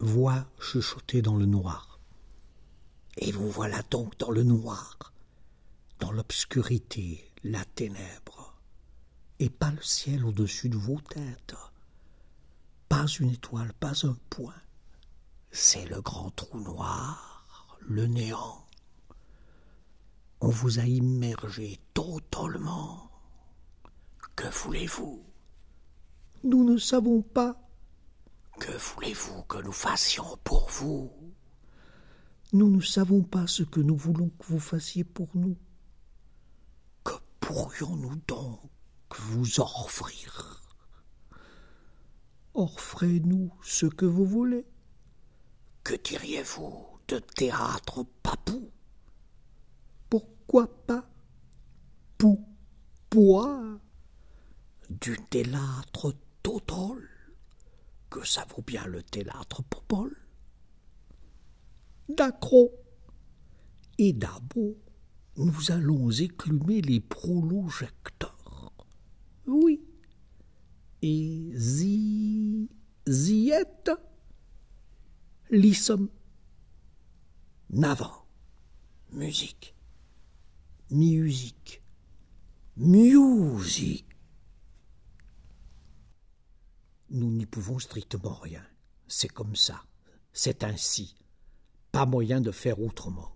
voix chuchoter dans le noir. Et vous voilà donc dans le noir, dans l'obscurité, la ténèbre, et pas le ciel au-dessus de vos têtes, pas une étoile, pas un point. C'est le grand trou noir, le néant. On vous a immergé totalement. Que voulez-vous Nous ne savons pas que voulez-vous que nous fassions pour vous Nous ne savons pas ce que nous voulons que vous fassiez pour nous. Que pourrions-nous donc vous offrir Offrez-nous ce que vous voulez. Que diriez-vous de théâtre papou Pourquoi pas bois, Du théâtre total que ça vaut bien le théâtre pour Paul D'accro et d'abord, nous allons éclumer les prolojecteurs. Oui. Et zi, ziette, Lissom. navant, musique, musique, musique nous n'y pouvons strictement rien. C'est comme ça, c'est ainsi. Pas moyen de faire autrement.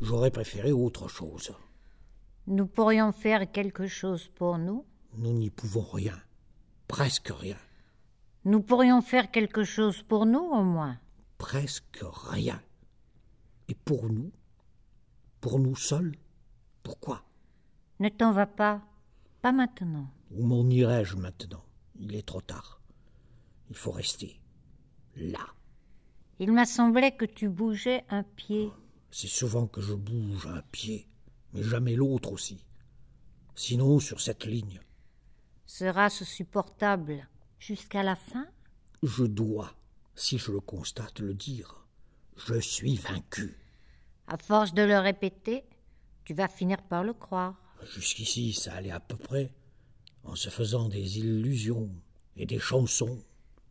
J'aurais préféré autre chose. Nous pourrions faire quelque chose pour nous Nous n'y pouvons rien, presque rien. Nous pourrions faire quelque chose pour nous au moins Presque rien. Et pour nous Pour nous seuls Pourquoi Ne t'en va pas, pas maintenant. Où m'en irai-je maintenant il est trop tard. Il faut rester là. Il m'a semblé que tu bougeais un pied. Ah, c'est souvent que je bouge un pied, mais jamais l'autre aussi. Sinon, sur cette ligne. Sera-ce supportable jusqu'à la fin Je dois, si je le constate, le dire. Je suis vaincu. À force de le répéter, tu vas finir par le croire. Jusqu'ici, ça allait à peu près en se faisant des illusions et des chansons.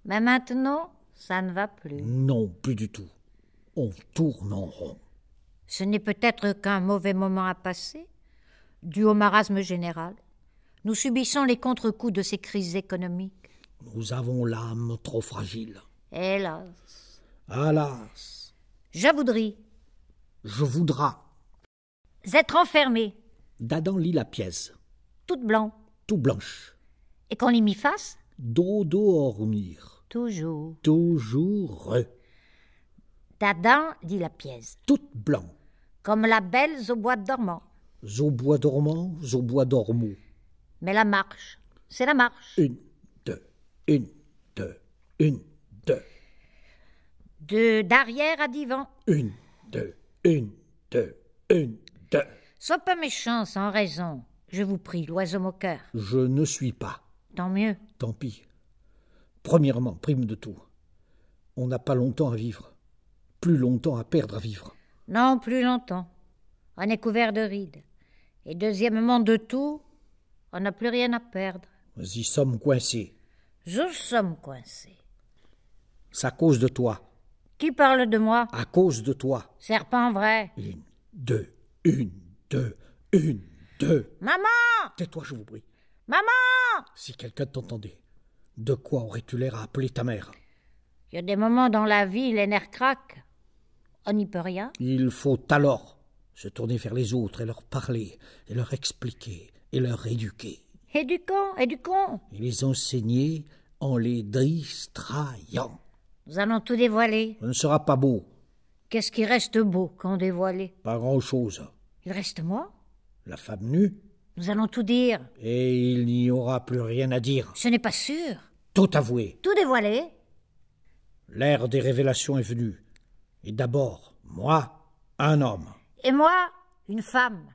Mais maintenant, ça ne va plus. Non, plus du tout. On tourne en rond. Ce n'est peut-être qu'un mauvais moment à passer, dû au marasme général. Nous subissons les contre-coups de ces crises économiques. Nous avons l'âme trop fragile. Hélas. Hélas. Je voudrais. Je voudrais. Être enfermé. D'Adam lit la pièce. Toute blanche tout blanche. Et qu'on les mit face Dodormir. Toujours. Toujours. Dadan, dit la pièce. Toute blanc. Comme la belle bois dormant. dormants, dormant, bois dormant. »« Mais la marche, c'est la marche. Une, deux, une, deux, une, deux. De d'arrière à divan. Une, deux, une, deux, une, deux. Sois pas méchant, sans raison. Je vous prie, l'oiseau moqueur. Je ne suis pas. Tant mieux. Tant pis. Premièrement, prime de tout. On n'a pas longtemps à vivre. Plus longtemps à perdre à vivre. Non, plus longtemps. On est couvert de rides. Et deuxièmement, de tout, on n'a plus rien à perdre. Nous y sommes coincés. Nous sommes coincés. C'est à cause de toi. Qui parle de moi À cause de toi. Serpent vrai. Une, deux, une, deux, une, deux. Maman Tais-toi, je vous prie. Maman Si quelqu'un t'entendait, de quoi aurais-tu l'air à appeler ta mère Il y a des moments dans la vie, les nerfs craquent. On n'y peut rien. Il faut alors se tourner vers les autres et leur parler, et leur expliquer, et leur éduquer. Éduquons, éduquons Et les enseigner en les distrayant. Nous allons tout dévoiler. Ce ne sera pas beau. Qu'est-ce qui reste beau quand dévoilé Pas grand-chose. Il reste moi la femme nue. Nous allons tout dire. Et il n'y aura plus rien à dire. Ce n'est pas sûr. Tout avoué. Tout dévoilé. L'ère des révélations est venue. Et d'abord, moi, un homme. Et moi, une femme.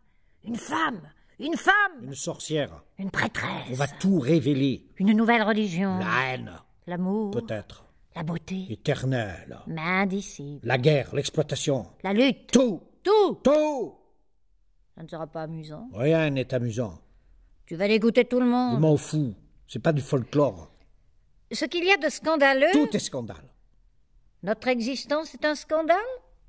Une femme. Une femme. Une sorcière. Une prêtresse. On va tout révéler. Une nouvelle religion. La haine. L'amour. Peut-être. La beauté. Éternelle. Mais d'ici. La guerre, l'exploitation. La lutte. Tout. Tout. Tout. Ça ne sera pas amusant. Rien n'est amusant. Tu vas goûter tout le monde. Je m'en fous. C'est pas du folklore. Ce qu'il y a de scandaleux. Tout est scandale. Notre existence est un scandale,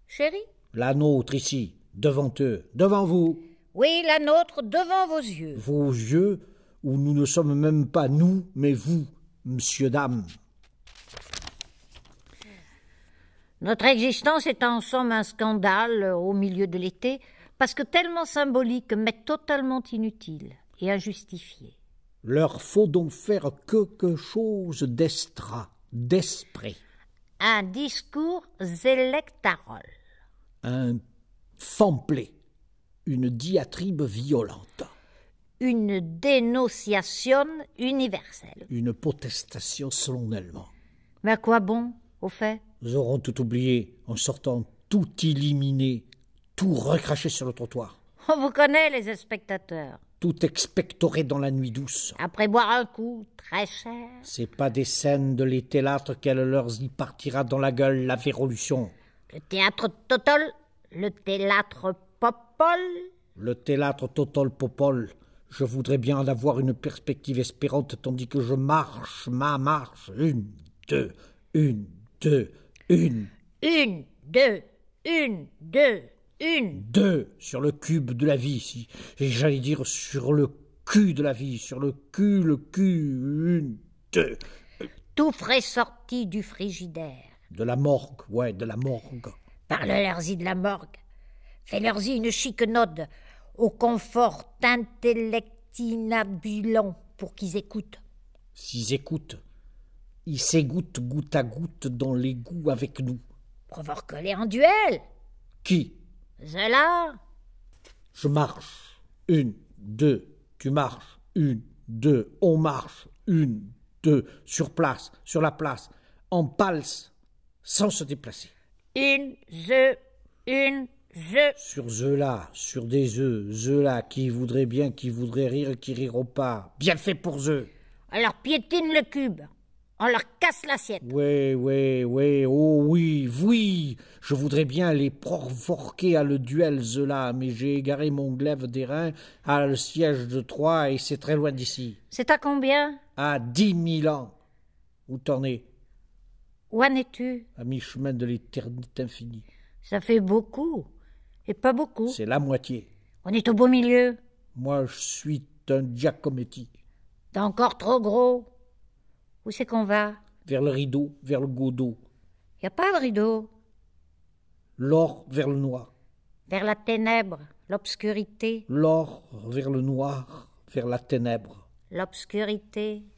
chérie La nôtre ici, devant eux, devant vous. Oui, la nôtre devant vos yeux. Vos yeux où nous ne sommes même pas nous, mais vous, monsieur, dame. Notre existence est en somme un scandale au milieu de l'été, parce que tellement symbolique, mais totalement inutile et injustifié. Leur faut donc faire quelque chose d'extra, d'esprit. Un discours électoral. Un pamphlet. une diatribe violente. Une dénonciation universelle. Une protestation solennellement. Mais à quoi bon, au fait Nous aurons tout oublié en sortant tout éliminé tout recraché sur le trottoir. On vous connaît, les spectateurs. Tout expectoré dans la nuit douce. Après boire un coup, très cher. C'est pas des scènes de les théâtres qu'elle leur y partira dans la gueule, la vérolution. Le théâtre Totol, le théâtre Popol. Le théâtre Totol Popol. Je voudrais bien en avoir une perspective espérante tandis que je marche, ma marche. Une, deux, une, deux, une. Une, deux, une, deux. Une. Deux. Sur le cube de la vie. Si, J'allais dire sur le cul de la vie. Sur le cul, le cul. Une. Deux. Tout frais sorti du frigidaire. De la morgue, ouais, de la morgue. Parle-leur-y de la morgue. Fais-leur-y une chiquenode au confort intellectinabulant pour qu'ils écoutent. S'ils écoutent, ils s'égouttent goutte à goutte dans l'égout avec nous. Provoque-les en duel. Qui je marche. Une, deux. Tu marches. Une, deux. On marche. Une, deux. Sur place. Sur la place. En palse. Sans se déplacer. Une, je. Une, je. Sur ze là Sur des œufs. ze là Qui voudraient bien, qui voudraient rire, qui riront pas. Bien fait pour eux. Alors piétine le cube on leur casse l'assiette. Oui, oui, oui, oh oui, oui. Je voudrais bien les provoquer à le duel, Zela, mais j'ai égaré mon glaive d'airain à le siège de Troyes, et c'est très loin d'ici. C'est à combien À dix mille ans. Où t'en es Où en es-tu À mi-chemin de l'éternité infinie. Ça fait beaucoup. Et pas beaucoup. C'est la moitié. On est au beau milieu. Moi, je suis un Giacometti. T'es encore trop gros. Où c'est qu'on va Vers le rideau, vers le Il n'y a pas de rideau. L'or vers le noir. Vers la ténèbre, l'obscurité. L'or vers le noir, vers la ténèbre. L'obscurité.